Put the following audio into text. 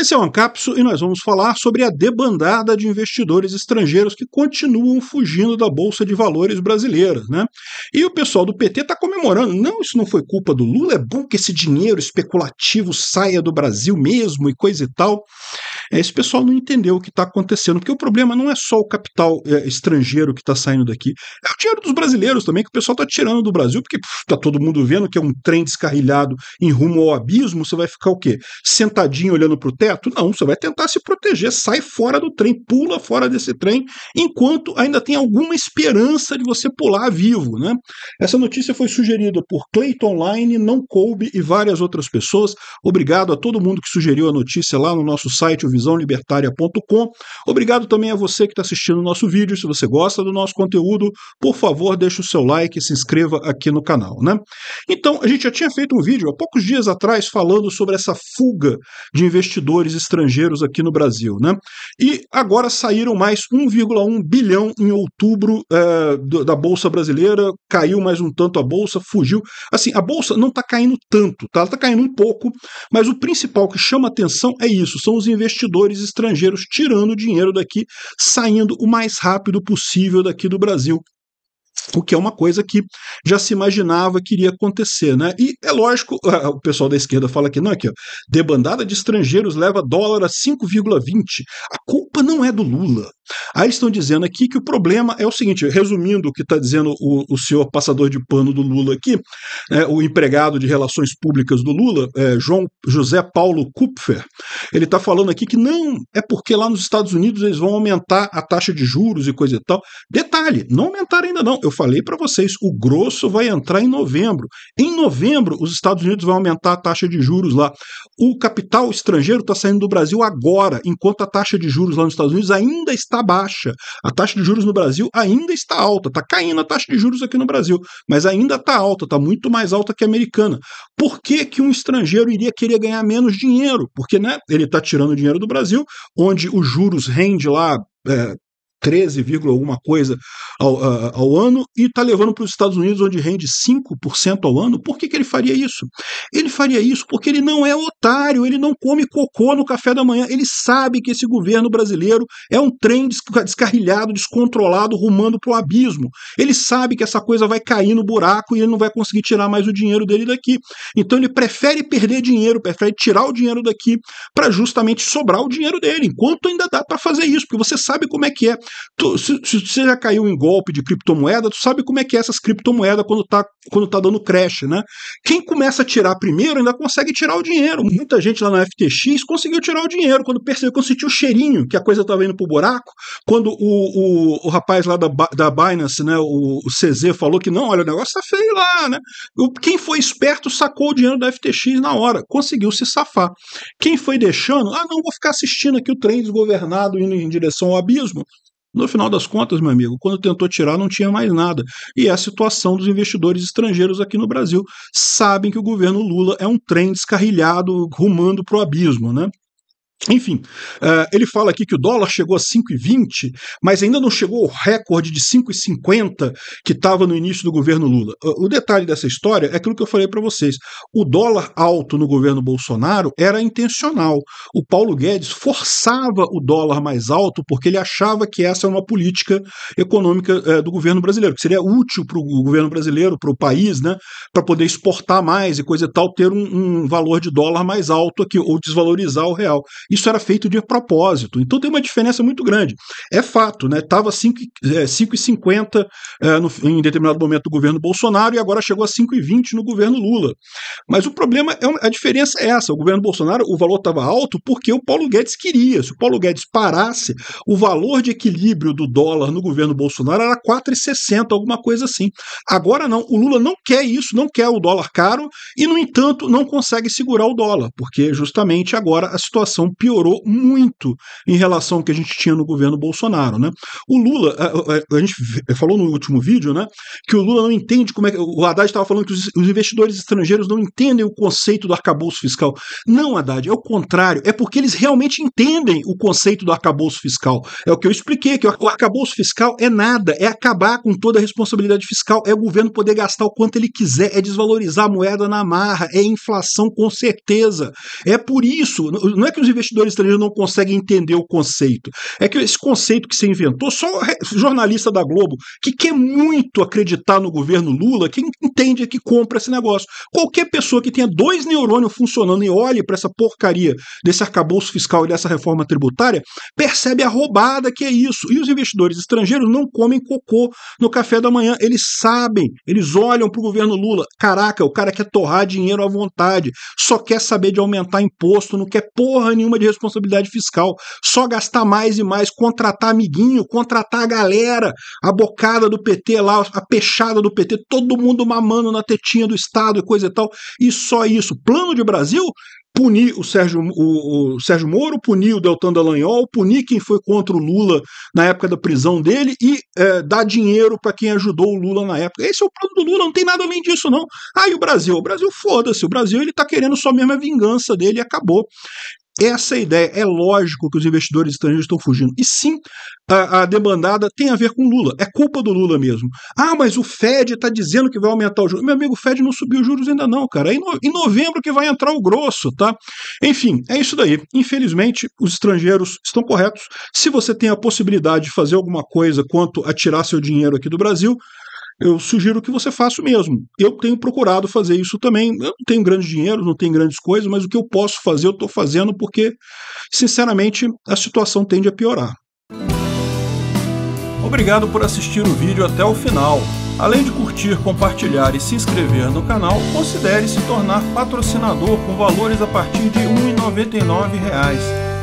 Esse é o Ancapso e nós vamos falar sobre a debandada de investidores estrangeiros que continuam fugindo da Bolsa de Valores brasileira. Né? E o pessoal do PT está comemorando. Não, isso não foi culpa do Lula, é bom que esse dinheiro especulativo saia do Brasil mesmo e coisa e tal. É, esse pessoal não entendeu o que está acontecendo, porque o problema não é só o capital é, estrangeiro que está saindo daqui, é o dinheiro dos brasileiros também, que o pessoal está tirando do Brasil, porque está todo mundo vendo que é um trem descarrilhado em rumo ao abismo, você vai ficar o quê? Sentadinho olhando para o teto? Não, você vai tentar se proteger, sai fora do trem, pula fora desse trem, enquanto ainda tem alguma esperança de você pular vivo. Né? Essa notícia foi sugerida por Clayton Online, Não Coube e várias outras pessoas. Obrigado a todo mundo que sugeriu a notícia lá no nosso site, o visãolibertária.com. Obrigado também a você que está assistindo o nosso vídeo. Se você gosta do nosso conteúdo, por favor, deixe o seu like e se inscreva aqui no canal. Né? Então, a gente já tinha feito um vídeo há poucos dias atrás falando sobre essa fuga de investidores estrangeiros aqui no Brasil. Né? E agora saíram mais 1,1 bilhão em outubro é, da Bolsa Brasileira, caiu mais um tanto a Bolsa, fugiu. Assim, a Bolsa não está caindo tanto, tá? ela está caindo um pouco, mas o principal que chama atenção é isso, são os investidores investidores estrangeiros tirando dinheiro daqui, saindo o mais rápido possível daqui do Brasil. O que é uma coisa que já se imaginava que iria acontecer, né? E é lógico, ah, o pessoal da esquerda fala que não, aqui, ó, debandada de estrangeiros leva dólar a 5,20. A culpa não é do Lula. Aí estão dizendo aqui que o problema é o seguinte, resumindo o que está dizendo o, o, senhor passador de pano do Lula aqui, né, o empregado de relações públicas do Lula, é, João José Paulo Kupfer, ele está falando aqui que não, é porque lá nos Estados Unidos eles vão aumentar a taxa de juros e coisa e tal. Detalhe, não aumentaram ainda não. Eu falei para vocês, o grosso vai entrar em novembro. Em novembro, os Estados Unidos vão aumentar a taxa de juros lá. O capital estrangeiro está saindo do Brasil agora, enquanto a taxa de juros lá nos Estados Unidos ainda está está baixa. A taxa de juros no Brasil ainda está alta, está caindo a taxa de juros aqui no Brasil, mas ainda está alta, está muito mais alta que a americana. Por que, que um estrangeiro iria querer ganhar menos dinheiro? Porque né, ele está tirando dinheiro do Brasil, onde os juros rende lá é, 13, alguma coisa ao, ao ano e está levando para os Estados Unidos, onde rende 5% ao ano, por que, que ele faria isso? Ele faria isso porque ele não é otário, ele não come cocô no café da manhã, ele sabe que esse governo brasileiro é um trem descarrilhado, descontrolado, rumando para o abismo. Ele sabe que essa coisa vai cair no buraco e ele não vai conseguir tirar mais o dinheiro dele daqui. Então ele prefere perder dinheiro, prefere tirar o dinheiro daqui para justamente sobrar o dinheiro dele, enquanto ainda dá para fazer isso, porque você sabe como é que é tu, se, se, você já caiu em golpe de criptomoeda, tu sabe como é que é essas criptomoedas quando tá, quando tá dando crash, né? Quem começa a tirar primeiro ainda consegue tirar o dinheiro. Muita gente lá na FTX conseguiu tirar o dinheiro quando percebeu, quando sentiu o cheirinho que a coisa estava indo pro buraco, quando o, o, o rapaz lá da, da Binance, né, o, o CZ, falou que não, olha, o negócio tá feio lá, né? Quem foi esperto sacou o dinheiro da FTX na hora, conseguiu se safar. Quem foi deixando, ah, não, vou ficar assistindo aqui o trem desgovernado indo em direção ao abismo, no final das contas, meu amigo, quando tentou tirar, não tinha mais nada. E é a situação dos investidores estrangeiros aqui no Brasil. Sabem que o governo Lula é um trem descarrilhado rumando para o abismo, né? Enfim, uh, ele fala aqui que o dólar chegou a 5,20, mas ainda não chegou ao recorde de 5,50 que estava no início do governo Lula. Uh, o detalhe dessa história é aquilo que eu falei para vocês. O dólar alto no governo Bolsonaro era intencional. O Paulo Guedes forçava o dólar mais alto porque ele achava que essa era é uma política econômica uh, do governo brasileiro, que seria útil para o governo brasileiro, para o país, né, para poder exportar mais e coisa e tal, ter um, um valor de dólar mais alto aqui, ou desvalorizar o real. Isso era feito de propósito. Então tem uma diferença muito grande. É fato, né? Estava 5,50 é, é, no, em determinado momento do governo Bolsonaro e agora chegou a 5,20 no governo Lula. Mas o problema é a diferença é essa. O governo Bolsonaro, o valor estava alto porque o Paulo Guedes queria. Se o Paulo Guedes parasse, o valor de equilíbrio do dólar no governo Bolsonaro era 4,60, alguma coisa assim. Agora não, o Lula não quer isso, não quer o dólar caro e, no entanto, não consegue segurar o dólar, porque justamente agora a situação piorou muito em relação ao que a gente tinha no governo Bolsonaro. Né? O Lula, a, a, a gente falou no último vídeo, né, que o Lula não entende como é que. O Haddad estava falando que os, os investidores estrangeiros não entendem o conceito do arcabouço fiscal. Não, Haddad, é o contrário. É porque eles realmente entendem o conceito do arcabouço fiscal. É o que eu expliquei, que o arcabouço fiscal é nada, é acabar com toda a responsabilidade fiscal, é o governo poder gastar o quanto ele quiser, é desvalorizar a moeda na marra, é inflação com certeza. É por isso, não é que os investidores investidor estrangeiro não consegue entender o conceito. É que esse conceito que você inventou, só jornalista da Globo, que quer muito acreditar no governo Lula, que entende é que compra esse negócio. Qualquer pessoa que tenha dois neurônios funcionando e olhe para essa porcaria desse arcabouço fiscal e dessa reforma tributária, percebe a roubada que é isso. E os investidores estrangeiros não comem cocô no café da manhã. Eles sabem, eles olham para o governo Lula. Caraca, o cara quer torrar dinheiro à vontade, só quer saber de aumentar imposto, não quer porra nenhuma de responsabilidade fiscal. Só gastar mais e mais, contratar amiguinho, contratar a galera, a bocada do PT lá, a pechada do PT, todo mundo mamando na tetinha do Estado e coisa e tal. E só isso. Plano de Brasil? punir o Sérgio, o, o, Sérgio Moro, punir o Deltan Dallagnol, punir quem foi contra o Lula na época da prisão dele e é, dar dinheiro para quem ajudou o Lula na época. Esse é o plano do Lula, não tem nada além disso, não. Ah, e o Brasil? O Brasil, foda-se. O Brasil, ele tá querendo só mesmo a vingança dele e acabou. Essa é a ideia. É lógico que os investidores estrangeiros estão fugindo. E sim, a, a demandada tem a ver com Lula. É culpa do Lula mesmo. Ah, mas o Fed está dizendo que vai aumentar o juros. Meu amigo, o Fed não subiu os juros ainda não, cara. É em novembro que vai entrar o grosso, tá? Enfim, é isso daí. Infelizmente, os estrangeiros estão corretos. Se você tem a possibilidade de fazer alguma coisa quanto a tirar seu dinheiro aqui do Brasil, eu sugiro que você faça o mesmo. Eu tenho procurado fazer isso também. Eu não tenho grandes dinheiro, não tenho grandes coisas, mas o que eu posso fazer, eu estou fazendo porque, sinceramente, a situação tende a piorar. Obrigado por assistir o vídeo até o final. Além de curtir, compartilhar e se inscrever no canal, considere se tornar patrocinador com valores a partir de R$ 1,99